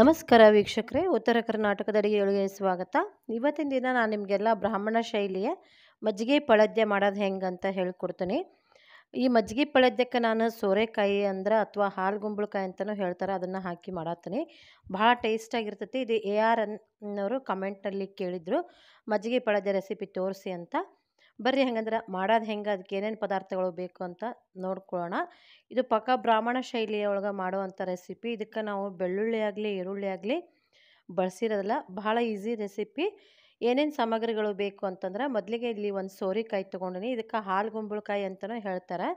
ನಮಸ್ಕಾರ ವೀಕ್ಷಕರೇ ಉತ್ತರ ಕರ್ನಾಟಕದ ಅಡುಗೆಗಳಿಗೆ ಸ್ವಾಗತ ಇವತ್ತಿನ ದಿನ ನಾನು ನಿಮಗೆಲ್ಲ ಬ್ರಾಹ್ಮಣ ಶೈಲಿಯ ಮಜ್ಜಿಗೆ ಪಳದ್ಯ ಮಾಡೋದು ಹೆಂಗೆ ಅಂತ ಹೇಳ್ಕೊಡ್ತೀನಿ ಈ ಮಜ್ಜಿಗೆ ಪಳದ್ಯಕ್ಕೆ ನಾನು ಸೋರೆಕಾಯಿ ಅಂದ್ರೆ ಅಥವಾ ಹಾಲು ಗುಂಬಳಕಾಯಿ ಅಂತಲೂ ಹೇಳ್ತಾರೆ ಅದನ್ನು ಹಾಕಿ ಮಾಡತ್ತೀನಿ ಭಾಳ ಟೇಸ್ಟಾಗಿರ್ತೈತಿ ಇದು ಎ ಆರ್ ಅನ್ನೋರು ಕಮೆಂಟ್ನಲ್ಲಿ ಕೇಳಿದರು ಮಜ್ಜಿಗೆ ಪಳದ್ಯ ರೆಸಿಪಿ ತೋರಿಸಿ ಅಂತ ಬರ್ರಿ ಹಂಗಂದ್ರೆ ಮಾಡೋದು ಹೆಂಗೆ ಅದಕ್ಕೆ ಏನೇನು ಪದಾರ್ಥಗಳು ಬೇಕು ಅಂತ ನೋಡ್ಕೊಳ್ಳೋಣ ಇದು ಪಕ್ಕ ಬ್ರಾಹ್ಮಣ ಶೈಲಿಯ ಒಳಗೆ ಮಾಡುವಂಥ ರೆಸಿಪಿ ಇದಕ್ಕೆ ನಾವು ಬೆಳ್ಳುಳ್ಳಿ ಆಗಲಿ ಈರುಳ್ಳಿ ಆಗಲಿ ಬಳಸಿರೋದಿಲ್ಲ ಬಹಳ ಈಸಿ ರೆಸಿಪಿ ಏನೇನು ಸಾಮಗ್ರಿಗಳು ಬೇಕು ಅಂತಂದ್ರೆ ಮೊದಲಿಗೆ ಇಲ್ಲಿ ಒಂದು ಸೋರಿಕಾಯಿ ತೊಗೊಂಡಿನಿ ಇದಕ್ಕೆ ಹಾಲು ಗುಂಬಳಕಾಯಿ ಅಂತಲೂ ಹೇಳ್ತಾರೆ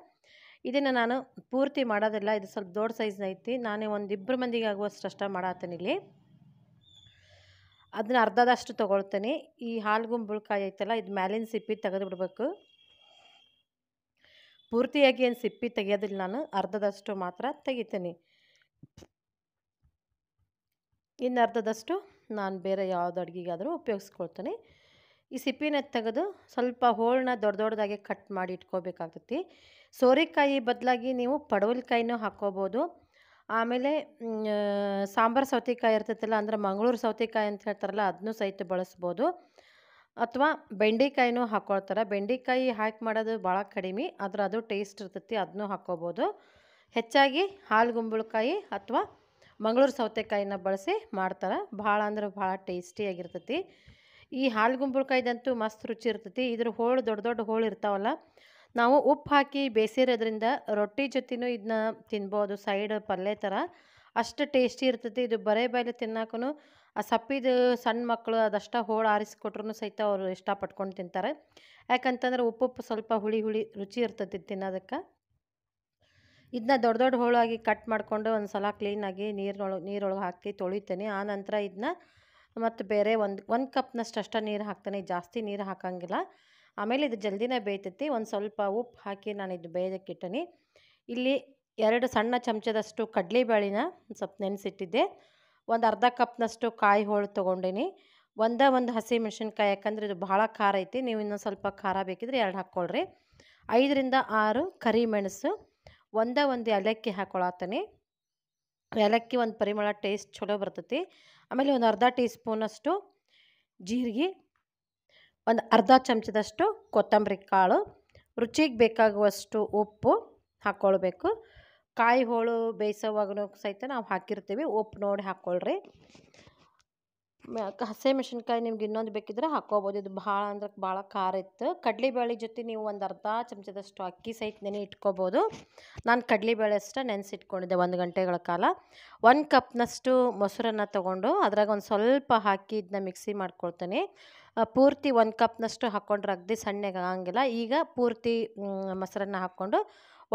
ಇದನ್ನು ನಾನು ಪೂರ್ತಿ ಮಾಡೋದಿಲ್ಲ ಇದು ಸ್ವಲ್ಪ ದೊಡ್ಡ ಸೈಜ್ನ ಐತಿ ನಾನೇ ಒಂದು ಇಬ್ಬರು ಮಂದಿಗೆ ಆಗುವಷ್ಟು ಅಷ್ಟ ಮಾಡತ್ತೀನಿ ಇಲ್ಲಿ ಅದನ್ನ ಅರ್ಧದಷ್ಟು ತೊಗೊಳ್ತೇನೆ ಈ ಹಾಲುಗುಂಬಳಕಾಯಿ ಐತಲ್ಲ ಇದು ಮ್ಯಾಲಿನ ಸಿಪ್ಪಿ ತೆಗೆದು ಬಿಡಬೇಕು ಪೂರ್ತಿಯಾಗಿ ಏನು ಸಿಪ್ಪಿ ತೆಗೆಯೋದಿಲ್ಲ ನಾನು ಅರ್ಧದಷ್ಟು ಮಾತ್ರ ತೆಗಿತೀನಿ ಇನ್ನು ಅರ್ಧದಷ್ಟು ನಾನು ಬೇರೆ ಯಾವುದು ಅಡುಗೆಗಾದರೂ ಉಪಯೋಗಿಸ್ಕೊಳ್ತೀನಿ ಈ ಸಿಪ್ಪಿನ ತೆಗೆದು ಸ್ವಲ್ಪ ಹೋಳನ್ನ ದೊಡ್ಡ ದೊಡ್ಡದಾಗಿ ಕಟ್ ಮಾಡಿ ಇಟ್ಕೋಬೇಕಾಗ್ತೈತಿ ಸೋರೆಕಾಯಿ ಬದಲಾಗಿ ನೀವು ಪಡವಲಕಾಯಿನೂ ಹಾಕ್ಕೋಬೋದು ಆಮೇಲೆ ಸಾಂಬಾರು ಸೌತೆಕಾಯಿ ಇರ್ತೈತಲ್ಲ ಅಂದರೆ ಮಂಗಳೂರು ಸೌತೆಕಾಯಿ ಅಂತ ಹೇಳ್ತಾರಲ್ಲ ಅದನ್ನೂ ಸಹಿತ ಬಳಸ್ಬೋದು ಅಥವಾ ಬೆಂಡೆಕಾಯಿನೂ ಹಾಕ್ಕೊಳ್ತಾರೆ ಬೆಂಡೆಕಾಯಿ ಹಾಕಿ ಮಾಡೋದು ಭಾಳ ಕಡಿಮೆ ಆದ್ರೆ ಅದು ಟೇಸ್ಟ್ ಇರ್ತೈತಿ ಅದನ್ನೂ ಹಾಕ್ಕೋಬೋದು ಹೆಚ್ಚಾಗಿ ಹಾಲು ಗುಂಬಳಕಾಯಿ ಅಥವಾ ಮಂಗಳೂರು ಸೌತೆಕಾಯಿನ ಬಳಸಿ ಮಾಡ್ತಾರೆ ಭಾಳ ಅಂದ್ರೆ ಭಾಳ ಟೇಸ್ಟಿಯಾಗಿರ್ತೈತಿ ಈ ಹಾಲು ಗುಂಬಳಕಾಯಿದಂತೂ ಮಸ್ತ್ ರುಚಿ ಇರ್ತೈತಿ ಇದ್ರ ಹೋಳು ದೊಡ್ಡ ದೊಡ್ಡ ಹೋಳು ಇರ್ತಾವಲ್ಲ ನಾವು ಉಪ್ಪು ಹಾಕಿ ಬೇಯಿಸಿರೋದ್ರಿಂದ ರೊಟ್ಟಿ ಜೊತೆನೂ ಇದನ್ನ ತಿನ್ಬೋದು ಸೈಡ್ ಪಲ್ಯ ಥರ ಅಷ್ಟು ಟೇಸ್ಟಿ ಇರ್ತೈತಿ ಇದು ಬರೇ ಬಾಯಲ್ಲಿ ತಿನ್ನೋಕ್ಕೂ ಆ ಸಪ್ಪಿದು ಸಣ್ಣ ಮಕ್ಕಳು ಅದಷ್ಟು ಹೋಳು ಆರಿಸಿಕೊಟ್ರು ಸಹಿತ ಅವರು ಇಷ್ಟಪಟ್ಕೊಂಡು ತಿಂತಾರೆ ಯಾಕಂತಂದ್ರೆ ಉಪ್ಪು ಸ್ವಲ್ಪ ಹುಳಿ ಹುಳಿ ರುಚಿ ಇರ್ತೈತಿ ತಿನ್ನೋದಕ್ಕೆ ಇದನ್ನ ದೊಡ್ಡ ದೊಡ್ಡ ಹೋಳಾಗಿ ಕಟ್ ಮಾಡಿಕೊಂಡು ಒಂದು ಸಲ ಕ್ಲೀನಾಗಿ ನೀರಿನೊಳಗೆ ನೀರೊಳಗೆ ಹಾಕಿ ತೊಳಿತೇನೆ ಆ ನಂತರ ಇದನ್ನ ಮತ್ತು ಬೇರೆ ಒಂದು ಒಂದು ಕಪ್ನಷ್ಟು ಅಷ್ಟೇ ನೀರು ಹಾಕ್ತೇನೆ ಜಾಸ್ತಿ ನೀರು ಹಾಕಂಗಿಲ್ಲ ಆಮೇಲೆ ಇದು ಜಲ್ದಿನೇ ಬೇಯ್ತೈತಿ ಒಂದು ಸ್ವಲ್ಪ ಉಪ್ಪು ಹಾಕಿ ನಾನು ಇದು ಬೇಯೋದಕ್ಕಿಟ್ಟನಿ ಇಲ್ಲಿ ಎರಡು ಸಣ್ಣ ಚಮಚದಷ್ಟು ಕಡಲೆಬೇಳೆನ ಸ್ವಲ್ಪ ನೆನೆಸಿಟ್ಟಿದ್ದೆ ಒಂದು ಅರ್ಧ ಕಪ್ನಷ್ಟು ಕಾಯಿ ಹೋಳು ತೊಗೊಂಡಿನಿ ಒಂದೇ ಒಂದು ಹಸಿ ಮೆಣಸಿನ್ಕಾಯಿ ಯಾಕಂದರೆ ಇದು ಭಾಳ ಖಾರ ಐತಿ ನೀವು ಇನ್ನೊಂದು ಸ್ವಲ್ಪ ಖಾರ ಬೇಕಿದ್ರೆ ಎರಡು ಹಾಕ್ಕೊಳ್ರಿ ಐದರಿಂದ ಆರು ಕರಿಮೆಣಸು ಒಂದೇ ಒಂದು ಏಲಕ್ಕಿ ಹಾಕ್ಕೊಳತ್ತೀನಿ ಏಲಕ್ಕಿ ಒಂದು ಪರಿಮಳ ಟೇಸ್ಟ್ ಚಲೋ ಬರ್ತೈತಿ ಆಮೇಲೆ ಒಂದು ಅರ್ಧ ಟೀ ಸ್ಪೂನಷ್ಟು ಜೀರಿಗೆ ಒಂದು ಅರ್ಧ ಚಮಚದಷ್ಟು ಕೊತ್ತಂಬರಿ ಕಾಳು ರುಚಿಗೆ ಬೇಕಾಗುವಷ್ಟು ಉಪ್ಪು ಹಾಕ್ಕೊಳ್ಬೇಕು ಕಾಯಿ ಹೋಳು ಬೇಯಿಸೋವಾಗೂ ಸಹಿತ ನಾವು ಹಾಕಿರ್ತೀವಿ ಉಪ್ಪು ನೋಡಿ ಹಾಕ್ಕೊಳ್ರಿ ಹಸಿ ನಿಮ್ಗೆ ಇನ್ನೊಂದು ಬೇಕಿದ್ರೆ ಹಾಕ್ಕೋಬೋದು ಇದು ಭಾಳ ಅಂದ್ರೆ ಭಾಳ ಖಾರ ಇತ್ತು ಕಡಲೆಬೇಳೆ ಜೊತೆ ನೀವು ಒಂದು ಅರ್ಧ ಚಮಚದಷ್ಟು ಅಕ್ಕಿ ಸಹಿತ ನೆನೆ ಇಟ್ಕೋಬೋದು ನಾನು ಕಡಲೆಬೇಳೆ ಅಷ್ಟೇ ನೆನೆಸಿಟ್ಕೊಂಡಿದ್ದೆ ಒಂದು ಗಂಟೆಗಳ ಕಾಲ ಒಂದು ಕಪ್ನಷ್ಟು ಮೊಸರನ್ನು ತೊಗೊಂಡು ಅದ್ರಾಗ ಒಂದು ಸ್ವಲ್ಪ ಹಾಕಿ ಇದನ್ನ ಮಿಕ್ಸಿ ಮಾಡ್ಕೊಳ್ತೇನೆ ಪೂರ್ತಿ ಒಂದು ಕಪ್ನಷ್ಟು ಹಾಕ್ಕೊಂಡ್ರೆ ಅಗ್ದಿ ಸಣ್ಣಗೆ ಆಗಂಗಿಲ್ಲ ಈಗ ಪೂರ್ತಿ ಮೊಸರನ್ನ ಹಾಕ್ಕೊಂಡು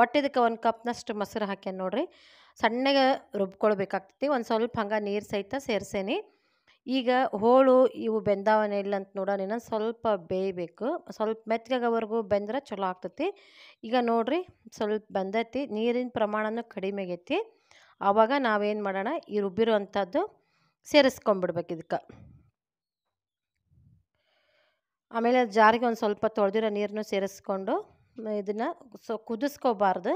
ಒಟ್ಟಿದಕ್ಕೆ ಒಂದು ಕಪ್ನಷ್ಟು ಮೊಸರು ಹಾಕ್ಯಾನ ನೋಡ್ರಿ ಸಣ್ಣಗೆ ರುಬ್ಕೊಳ್ಬೇಕಾಗ್ತಿ ಒಂದು ಸ್ವಲ್ಪ ಹಂಗೆ ನೀರು ಸಹಿತ ಸೇರ್ಸೇನಿ ಈಗ ಹೋಳು ಇವು ಇಲ್ಲ ಅಂತ ನೋಡೋಣ ಸ್ವಲ್ಪ ಬೇಯಬೇಕು ಸ್ವಲ್ಪ ಮೆತ್ತಗವರೆಗೂ ಬೆಂದ್ರೆ ಚಲೋ ಆಗ್ತೈತಿ ಈಗ ನೋಡ್ರಿ ಸ್ವಲ್ಪ ಬೆಂದೈತಿ ನೀರಿನ ಪ್ರಮಾಣನೂ ಕಡಿಮೆ ಆಗೈತಿ ಆವಾಗ ನಾವೇನು ಮಾಡೋಣ ಈ ರುಬ್ಬಿರುವಂಥದ್ದು ಸೇರಿಸ್ಕೊಂಬಿಡ್ಬೇಕು ಇದಕ್ಕೆ ಆಮೇಲೆ ಜಾರಿಗೆ ಒಂದು ಸ್ವಲ್ಪ ತೊಳೆದಿರೋ ನೀರನ್ನು ಸೇರಿಸ್ಕೊಂಡು ಇದನ್ನು ಸೊ ಕುದಿಸ್ಕೋಬಾರ್ದು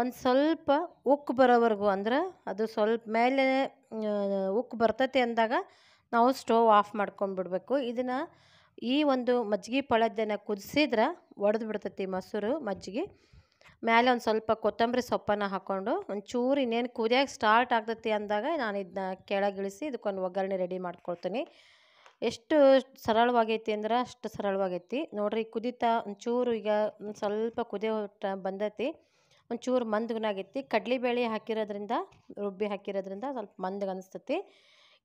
ಒಂದು ಸ್ವಲ್ಪ ಉಕ್ಕು ಬರೋವರೆಗೂ ಅಂದ್ರೆ ಅದು ಸ್ವಲ್ಪ ಮೇಲೆ ಉಕ್ಕು ಬರ್ತೈತೆ ಅಂದಾಗ ನಾವು ಸ್ಟೋವ್ ಆಫ್ ಮಾಡ್ಕೊಂಡ್ಬಿಡ್ಬೇಕು ಇದನ್ನು ಈ ಒಂದು ಮಜ್ಜಿಗೆ ಪಳದ್ದನ್ನು ಕುದಿಸಿದ್ರೆ ಒಡೆದು ಬಿಡ್ತೈತಿ ಮೊಸರು ಮಜ್ಜಿಗೆ ಮೇಲೆ ಒಂದು ಸ್ವಲ್ಪ ಕೊತ್ತಂಬರಿ ಸೊಪ್ಪನ್ನು ಹಾಕ್ಕೊಂಡು ಒಂಚೂರು ಇನ್ನೇನು ಕುದಿಯಾಗಿ ಸ್ಟಾರ್ಟ್ ಆಗ್ತತಿ ಅಂದಾಗ ನಾನು ಇದನ್ನ ಕೆಳಗಿಳಿಸಿ ಇದಕ್ಕೊಂದು ಒಗ್ಗರಣೆ ರೆಡಿ ಮಾಡ್ಕೊಳ್ತೀನಿ ಎಷ್ಟು ಸರಳವಾಗೈತಿ ಅಂದ್ರೆ ಅಷ್ಟು ಸರಳವಾಗೈತಿ ನೋಡ್ರಿ ಕುದೀತಾ ಒಂಚೂರು ಈಗ ಒಂದು ಸ್ವಲ್ಪ ಕುದಿಯೋ ಬಂದೈತಿ ಒಂಚೂರು ಮಂದಗನಾಗೈತಿ ಬೇಳೆ ಹಾಕಿರೋದ್ರಿಂದ ರುಬ್ಬಿ ಹಾಕಿರೋದ್ರಿಂದ ಸ್ವಲ್ಪ ಮಂದಗ ಅನಿಸ್ತೈತಿ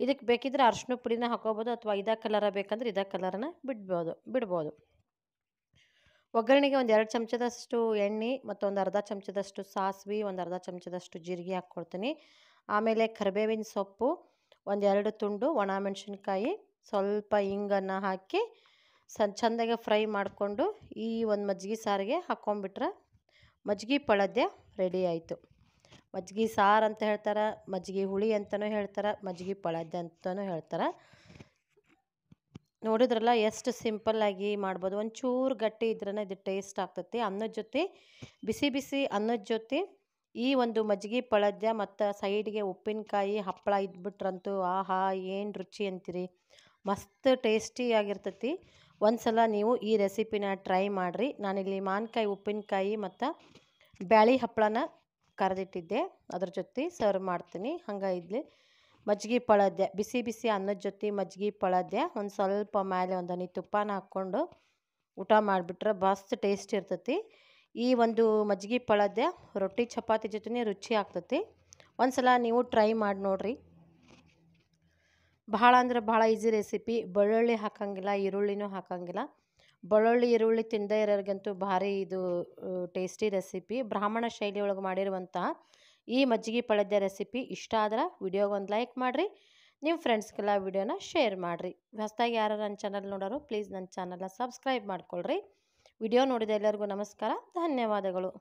ಇದಕ್ಕೆ ಬೇಕಿದ್ರೆ ಅರ್ಶಿನ ಪುಡಿನ ಹಾಕೋಬೋದು ಅಥವಾ ಇದೇ ಕಲರ ಬೇಕಂದ್ರೆ ಇದೇ ಕಲರನ್ನ ಬಿಡ್ಬೋದು ಬಿಡ್ಬೋದು ಒಗ್ಗರಣೆಗೆ ಒಂದು ಎರಡು ಚಮಚದಷ್ಟು ಎಣ್ಣೆ ಮತ್ತು ಒಂದು ಅರ್ಧ ಚಮಚದಷ್ಟು ಸಾಸಿವೆ ಒಂದು ಅರ್ಧ ಚಮಚದಷ್ಟು ಜೀರಿಗೆ ಹಾಕ್ಕೊಡ್ತೀನಿ ಆಮೇಲೆ ಕರಿಬೇವಿನ ಸೊಪ್ಪು ಒಂದೆರಡು ತುಂಡು ಒಣ ಮೆಣಸಿನ್ಕಾಯಿ ಸ್ವಲ್ಪ ಹಿಂಗನ್ನು ಹಾಕಿ ಸ ಚೆಂದಾಗೆ ಫ್ರೈ ಮಾಡಿಕೊಂಡು ಈ ಒಂದು ಮಜ್ಜಿಗೆ ಸಾರಿಗೆ ಹಾಕ್ಕೊಂಬಿಟ್ರೆ ಮಜ್ಜಿಗೆ ಪಳದ್ಯ ರೆಡಿ ಆಯಿತು ಮಜ್ಜಿಗೆ ಸಾರು ಅಂತ ಹೇಳ್ತಾರೆ ಮಜ್ಜಿಗೆ ಹುಳಿ ಅಂತಲೂ ಹೇಳ್ತಾರೆ ಮಜ್ಜಿಗೆ ಪಳದ್ಯ ಅಂತಲೂ ಹೇಳ್ತಾರೆ ನೋಡಿದ್ರಲ್ಲ ಎಷ್ಟು ಸಿಂಪಲ್ಲಾಗಿ ಮಾಡ್ಬೋದು ಒಂಚೂರು ಗಟ್ಟಿ ಇದ್ರೇ ಇದು ಟೇಸ್ಟ್ ಆಗ್ತೈತಿ ಅನ್ನದ ಜೊತೆ ಬಿಸಿ ಬಿಸಿ ಅನ್ನದ ಜೊತೆ ಈ ಒಂದು ಮಜ್ಜಿಗೆ ಪಳದ್ಯ ಮತ್ತು ಸೈಡ್ಗೆ ಉಪ್ಪಿನಕಾಯಿ ಹಪ್ಪಳ ಇದ್ಬಿಟ್ರಂತೂ ಆಹಾ ಏನು ರುಚಿ ಅಂತೀರಿ ಮಸ್ತ್ ಟೇಸ್ಟಿಯಾಗಿರ್ತೈತಿ ಒಂದು ಸಲ ನೀವು ಈ ರೆಸಿಪಿನ ಟ್ರೈ ಮಾಡಿರಿ ನಾನಿಲ್ಲಿ ಮಾವಿನಕಾಯಿ ಉಪ್ಪಿನಕಾಯಿ ಮತ್ತು ಬ್ಯಾಳಿ ಹಪ್ಪಳನ ಕರೆದಿಟ್ಟಿದ್ದೆ ಅದ್ರ ಜೊತೆ ಸರ್ವ್ ಮಾಡ್ತೀನಿ ಹಂಗೆ ಇಲ್ಲಿ ಮಜ್ಜಿಗೆ ಪಳದ್ಯ ಬಿಸಿ ಬಿಸಿ ಅನ್ನದ ಜೊತೆ ಮಜ್ಜಿಗೆ ಪಳದ್ಯ ಒಂದು ಸ್ವಲ್ಪ ಮೇಲೆ ಒಂದು ಹನಿ ತುಪ್ಪನ ಹಾಕ್ಕೊಂಡು ಊಟ ಮಾಡಿಬಿಟ್ರೆ ಮಸ್ತ್ ಟೇಸ್ಟ್ ಇರ್ತೈತಿ ಈ ಒಂದು ಮಜ್ಜಿಗೆ ಪಳದ್ಯ ರೊಟ್ಟಿ ಚಪಾತಿ ಜೊತೆ ರುಚಿ ಆಗ್ತೈತಿ ಒಂದು ಸಲ ನೀವು ಟ್ರೈ ಮಾಡಿ ನೋಡಿರಿ ಭಾಳ ಅಂದರೆ ಭಾಳ ಈಸಿ ರೆಸಿಪಿ ಬೆಳ್ಳುಳ್ಳಿ ಹಾಕಂಗಿಲ್ಲ ಈರುಳ್ಳಿನೂ ಹಾಕಂಗಿಲ್ಲ ಬೆಳ್ಳುಳ್ಳಿ ಈರುಳ್ಳಿ ತಿಂದೇ ಇರೋರಿಗಂತೂ ಭಾರಿ ಇದು ಟೇಸ್ಟಿ ರೆಸಿಪಿ ಬ್ರಾಹ್ಮಣ ಶೈಲಿ ಒಳಗೆ ಮಾಡಿರುವಂತಹ ಈ ಮಜ್ಜಿಗೆ ಪಳದ್ಯ ರೆಸಿಪಿ ಇಷ್ಟ ಆದ್ರೆ ವಿಡಿಯೋಗೊಂದು ಲೈಕ್ ಮಾಡಿರಿ ನಿಮ್ಮ ಫ್ರೆಂಡ್ಸ್ಗೆಲ್ಲ ವಿಡಿಯೋನ ಶೇರ್ ಮಾಡಿರಿ ಹೊಸದಾಗಿ ಯಾರು ನನ್ನ ಚಾನಲ್ ನೋಡೋರು ಪ್ಲೀಸ್ ನನ್ನ ಚಾನಲ್ನ ಸಬ್ಸ್ಕ್ರೈಬ್ ಮಾಡ್ಕೊಳ್ರಿ ವಿಡಿಯೋ ನೋಡಿದ ಎಲ್ಲರಿಗೂ ನಮಸ್ಕಾರ ಧನ್ಯವಾದಗಳು